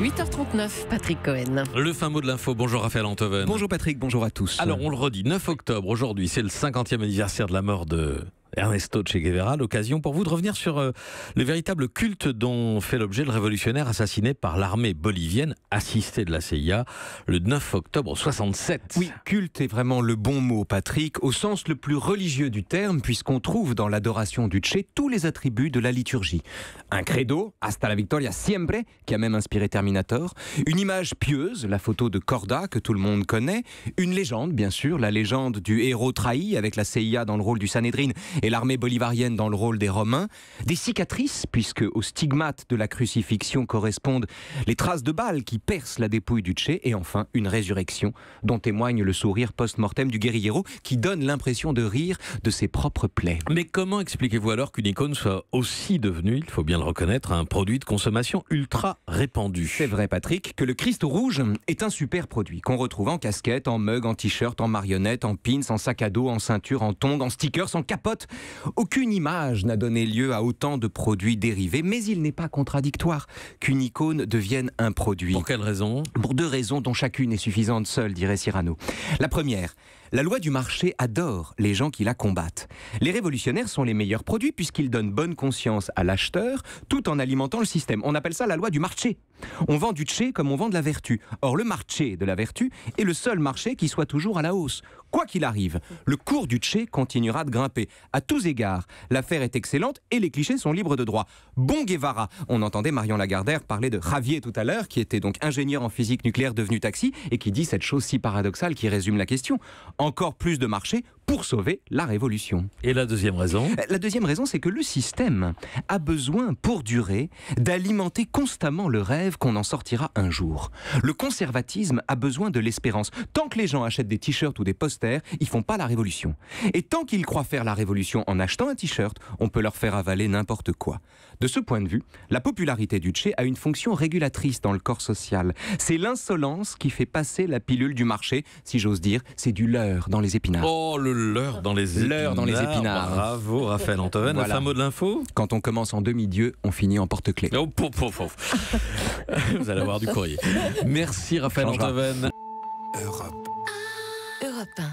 8h39, Patrick Cohen. Le fin mot de l'info. Bonjour Raphaël Antoven. Bonjour Patrick, bonjour à tous. Alors on le redit, 9 octobre, aujourd'hui, c'est le 50e anniversaire de la mort de Ernesto Che Guevara, l'occasion pour vous de revenir sur euh, le véritable culte dont fait l'objet le révolutionnaire assassiné par l'armée bolivienne, assistée de la CIA, le 9 octobre 67. Oui, culte est vraiment le bon mot, Patrick, au sens le plus religieux du terme, puisqu'on trouve dans l'adoration du Che tous les attributs de la liturgie. Un credo, hasta la victoria siempre, qui a même inspiré Terminator, une image pieuse, la photo de Corda que tout le monde connaît, une légende, bien sûr, la légende du héros trahi avec la CIA dans le rôle du Sanhedrin et l'armée bolivarienne dans le rôle des Romains, des cicatrices, puisque au stigmates de la crucifixion correspondent les traces de balles qui percent la dépouille du Tché, et enfin une résurrection dont témoigne le sourire post-mortem du guerriero qui donne l'impression de rire de ses propres plaies. Mais comment expliquez-vous alors qu'une icône soit aussi devenue, il faut bien le reconnaître, un produit de consommation ultra répandu C'est vrai Patrick que le Christ rouge est un super produit qu'on retrouve en casquette, en mug, en t-shirt, en marionnette, en pins, en sac à dos, en ceinture, en tongs, en stickers, en capote, aucune image n'a donné lieu à autant de produits dérivés, mais il n'est pas contradictoire qu'une icône devienne un produit. Pour quelle raison Pour deux raisons dont chacune est suffisante seule, dirait Cyrano. La première, la loi du marché adore les gens qui la combattent. Les révolutionnaires sont les meilleurs produits puisqu'ils donnent bonne conscience à l'acheteur tout en alimentant le système. On appelle ça la loi du marché. On vend du tché comme on vend de la vertu. Or, le marché de la vertu est le seul marché qui soit toujours à la hausse. Quoi qu'il arrive, le cours du tché continuera de grimper. À tous égards, l'affaire est excellente et les clichés sont libres de droit. Bon Guevara, on entendait Marion Lagardère parler de Javier tout à l'heure, qui était donc ingénieur en physique nucléaire devenu taxi et qui dit cette chose si paradoxale qui résume la question encore plus de marché pour sauver la révolution. Et la deuxième raison La deuxième raison, c'est que le système a besoin, pour durer, d'alimenter constamment le rêve qu'on en sortira un jour. Le conservatisme a besoin de l'espérance. Tant que les gens achètent des t-shirts ou des posters, ils font pas la révolution. Et tant qu'ils croient faire la révolution en achetant un t-shirt, on peut leur faire avaler n'importe quoi. De ce point de vue, la popularité du Tché a une fonction régulatrice dans le corps social. C'est l'insolence qui fait passer la pilule du marché, si j'ose dire, c'est du leurre dans les épinards. Oh, L'heure dans les épinards. Bravo, Raphaël Antoven. Un mot de l'info Quand on commence en demi-dieu, on finit en porte-clés. Oh, Vous allez avoir du courrier. Merci, Raphaël Antoven. Europe. Europe